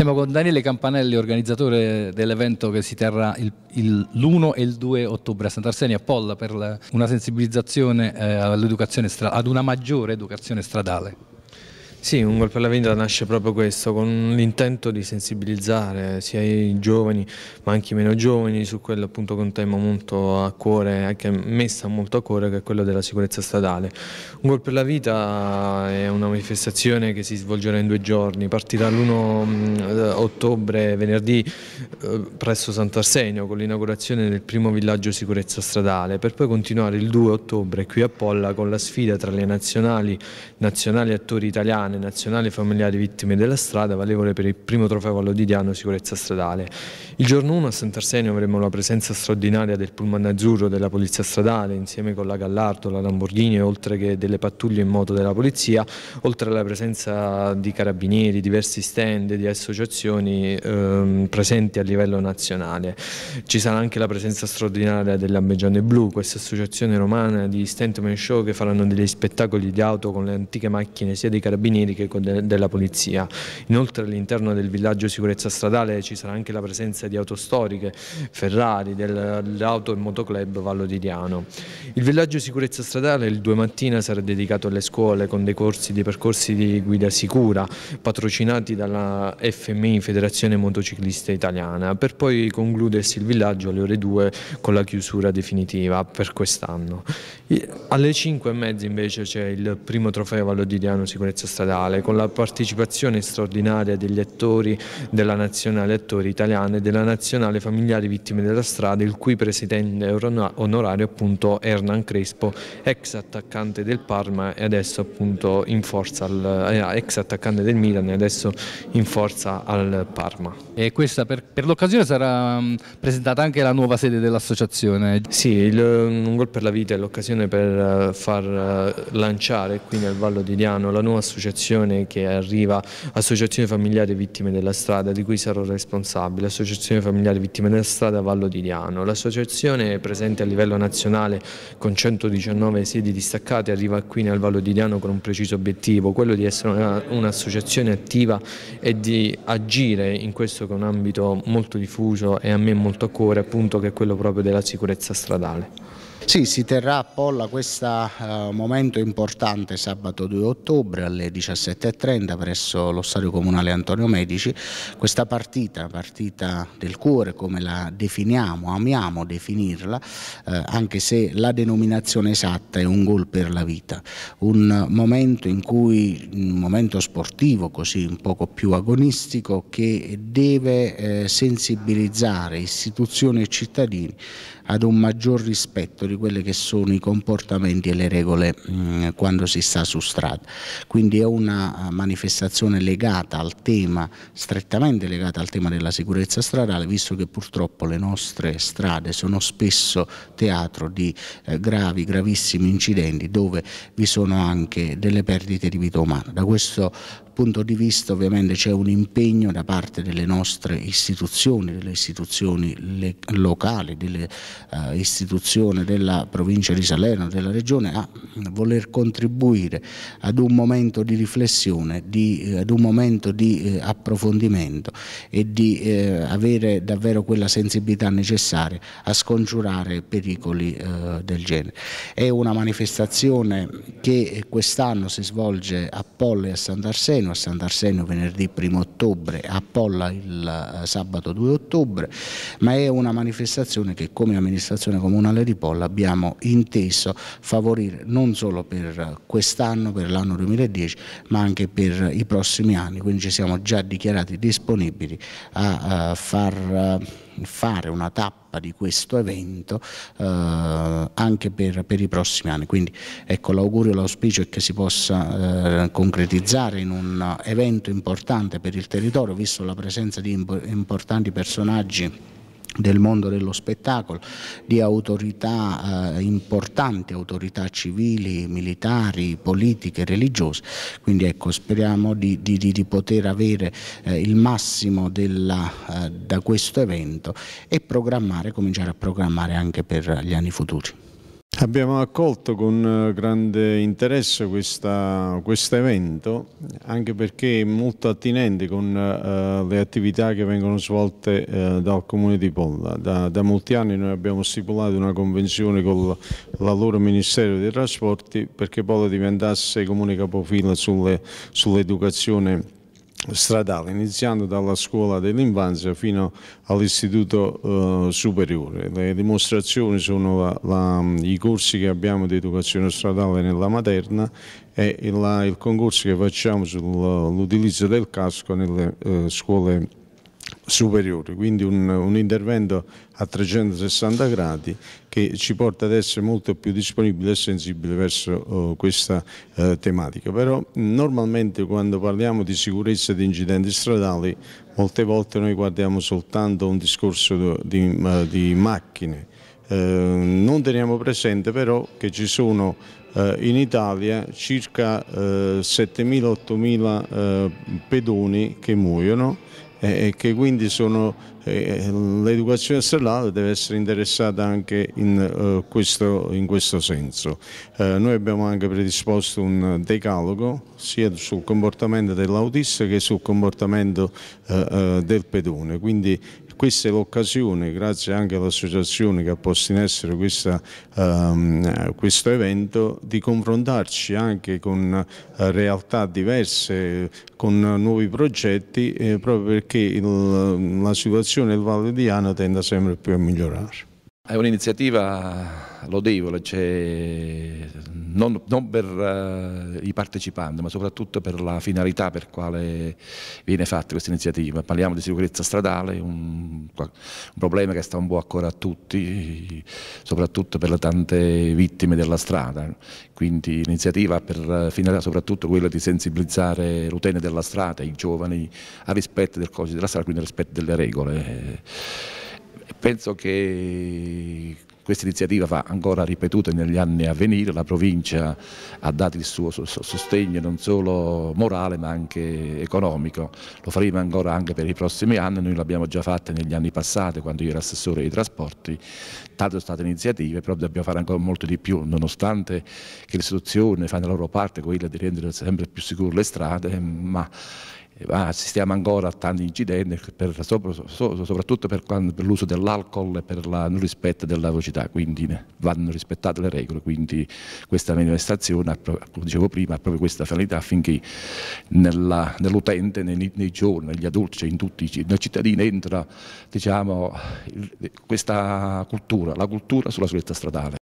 Siamo con Daniele Campanelli, organizzatore dell'evento che si terrà l'1 e il 2 ottobre a Sant'Arsenio a Polla per la, una sensibilizzazione eh, ad una maggiore educazione stradale. Sì, un gol per la vendita nasce proprio questo, con l'intento di sensibilizzare sia i giovani ma anche i meno giovani su quello appunto che è un tema molto a cuore, anche eh, messa molto a cuore che è quello della sicurezza stradale. Un gol per la vita eh, è una manifestazione che si svolgerà in due giorni, partirà l'1 mm, eh, ottobre, venerdì, presso Sant'Arsenio con l'inaugurazione del primo villaggio sicurezza stradale, per poi continuare il 2 ottobre qui a Polla con la sfida tra le nazionali, nazionali attori italiani italiane, nazionali familiari vittime della strada, valevole per il primo trofeo vallodidiano sicurezza stradale. Il giorno 1 a Sant'Arsenio avremo la presenza straordinaria del pullman azzurro della Polizia Stradale, insieme con la Gallardo, la Lamborghini, oltre che delle pattuglie in moto della Polizia, oltre alla presenza di carabinieri, diversi stand, di associazioni ehm, presenti a livello nazionale. Ci sarà anche la presenza straordinaria della Beggiane Blu, questa associazione romana di Stentman Show che faranno degli spettacoli di auto con le antiche macchine sia dei carabinieri carabinieri che della polizia. Inoltre all'interno del villaggio sicurezza stradale ci sarà anche la presenza di auto storiche, Ferrari, dell'auto e motoclub Vallo di Diano. Il villaggio sicurezza stradale il 2 mattina sarà dedicato alle scuole con dei corsi di percorsi di guida sicura patrocinati dalla FMI Federazione Motociclista Italiana per poi concludersi il villaggio alle ore 2 con la chiusura definitiva per quest'anno. Alle 5 e mezza invece c'è il primo trofeo Vallo di Diano sicurezza stradale stradale con la partecipazione straordinaria degli attori della Nazionale Attori Italiana e della Nazionale Familiari Vittime della Strada il cui presidente onorario appunto Hernan Crespo ex attaccante del Parma e adesso appunto in forza al, eh, ex attaccante del Milan e adesso in forza al Parma. E questa per, per l'occasione sarà mm, presentata anche la nuova sede dell'associazione? Sì, il, mm, un gol per la vita è l'occasione per eh, far eh, lanciare qui nel Vallo di Diano la nuova associazione associazione che arriva, Associazione Familiare Vittime della Strada, di cui sarò responsabile, Associazione Familiare Vittime della Strada Vallo di Diano. L'associazione è presente a livello nazionale con 119 sedi distaccate, arriva qui nel Vallo di Diano con un preciso obiettivo, quello di essere un'associazione attiva e di agire in questo che è un ambito molto diffuso e a me molto a cuore appunto che è quello proprio della sicurezza stradale. Sì, si terrà a Polla questo uh, eh, momento importante sabato 2 ottobre alle 17.30 presso lo stadio comunale Antonio Medici. Questa partita, partita del cuore come la definiamo, amiamo definirla, eh, anche se la denominazione esatta è un gol per la vita. Un momento in cui, un momento sportivo così un poco più agonistico che deve eh, sensibilizzare istituzioni e cittadini ad un maggior rispetto di quelli che sono i comportamenti e le regole mh, mm, quando si sta su strada. Quindi è una eh, manifestazione legata al tema, strettamente legata al tema della sicurezza stradale, visto che purtroppo le nostre strade sono spesso teatro di eh, gravi, gravissimi incidenti dove vi sono anche delle perdite di vita umana. Da questo punto di vista ovviamente c'è un impegno da parte delle nostre istituzioni, delle istituzioni locali, delle uh, istituzioni della della provincia di Salerno, della regione, a voler contribuire ad un momento di riflessione, di, eh, ad un momento di eh, approfondimento e di eh, avere davvero quella sensibilità necessaria a scongiurare pericoli eh, del genere. È una manifestazione che quest'anno si svolge a Polla e a Sant'Arsenio, a Sant'Arsenio venerdì 1 ottobre, a Polla il eh, sabato 2 ottobre, ma è una manifestazione che come amministrazione comunale di Polla abbiamo inteso favorire non solo per quest'anno, per l'anno 2010, ma anche per i prossimi anni, quindi ci siamo già dichiarati disponibili a far fare una tappa di questo evento eh, anche per, per, i prossimi anni. Quindi ecco, l'augurio, l'auspicio è che si possa eh, concretizzare in un evento importante per il territorio, visto la presenza di importanti personaggi del mondo dello spettacolo, di autorità eh, importanti, autorità civili, militari, politiche, religiose. Quindi ecco, speriamo di, di, di poter avere eh, il massimo della, eh, da questo evento e programmare, cominciare a programmare anche per gli anni futuri. Abbiamo accolto con eh, grande interesse questo quest evento anche perché è molto attinente con eh, le attività che vengono svolte eh, dal Comune di Polla. Da, da, molti anni noi abbiamo stipulato una convenzione con l'allora Ministero dei Trasporti perché Polla diventasse comune capofila sull'educazione sull stradale, iniziando dalla scuola dell'infanzia fino all'istituto eh, superiore. Le dimostrazioni sono la, la, i corsi che abbiamo di educazione stradale nella materna e la, il concorso che facciamo sull'utilizzo del casco nelle eh, scuole superiori, quindi un, un, intervento a 360 gradi che ci porta ad essere molto più disponibili e sensibili verso oh, questa eh, tematica. Però normalmente quando parliamo di sicurezza di incidenti stradali molte volte noi guardiamo soltanto un discorso di, eh, di, macchine, eh, non teniamo presente però che ci sono eh, in Italia circa 7.000-8.000 eh, eh, pedoni che muoiono e che quindi sono eh, l'educazione stellare deve essere interessata anche in, eh, questo, in questo senso. Eh, noi abbiamo anche predisposto un decalogo sia sul comportamento dell'autista che sul comportamento del pedone, quindi questa è l'occasione, grazie anche all'associazione che ha posto in essere questa, um, questo evento, di confrontarci anche con eh, realtà diverse, con nuovi progetti, eh, proprio perché il, la situazione del Valle di Ana tende sempre più a migliorare. È un'iniziativa lodevole, c'è non, non, per uh, i partecipanti ma soprattutto per la finalità per quale viene fatta questa iniziativa. Parliamo di sicurezza stradale, un, un problema che sta un po' a cuore a tutti, soprattutto per le tante vittime della strada, quindi l'iniziativa per eh, finalità soprattutto quella di sensibilizzare l'utente della strada, i giovani, a rispetto del codice della strada, quindi a rispetto delle regole. Penso che questa iniziativa va ancora ripetuta negli anni a venire, la provincia ha dato il suo sostegno non solo morale ma anche economico, lo faremo ancora anche per i prossimi anni, noi l'abbiamo già fatta negli anni passati quando io ero assessore dei trasporti, tante sono state iniziative, però dobbiamo fare ancora molto di più, nonostante che le istituzioni fanno la loro parte, quella di rendere sempre più sicure le strade, ma assistiamo ah, ancora a tanti incidenti, per, soprattutto per, per l'uso dell'alcol e per il non rispetto della velocità, quindi vanno rispettate le regole, quindi questa manifestazione, come dicevo prima, ha proprio questa finalità affinché nell'utente, nell nei, nei, giovani, negli adulti, cioè in tutti i cittadini entra diciamo, questa cultura, la cultura sulla sicurezza stradale.